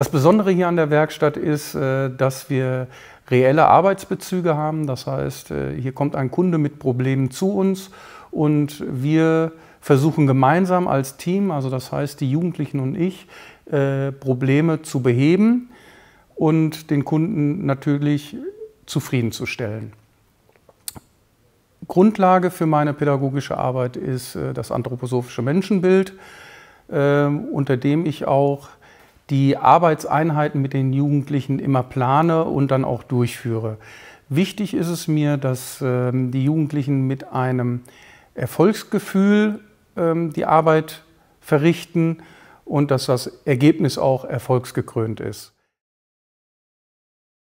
Das Besondere hier an der Werkstatt ist, äh, dass wir reelle Arbeitsbezüge haben. Das heißt, äh, hier kommt ein Kunde mit Problemen zu uns und wir versuchen gemeinsam als Team, also das heißt die Jugendlichen und ich, äh, Probleme zu beheben und den Kunden natürlich zufriedenzustellen. Grundlage für meine pädagogische Arbeit ist das anthroposophische Menschenbild, unter dem ich auch die Arbeitseinheiten mit den Jugendlichen immer plane und dann auch durchführe. Wichtig ist es mir, dass ähm, die Jugendlichen mit einem Erfolgsgefühl ähm, die Arbeit verrichten und dass das Ergebnis auch erfolgsgekrönt ist.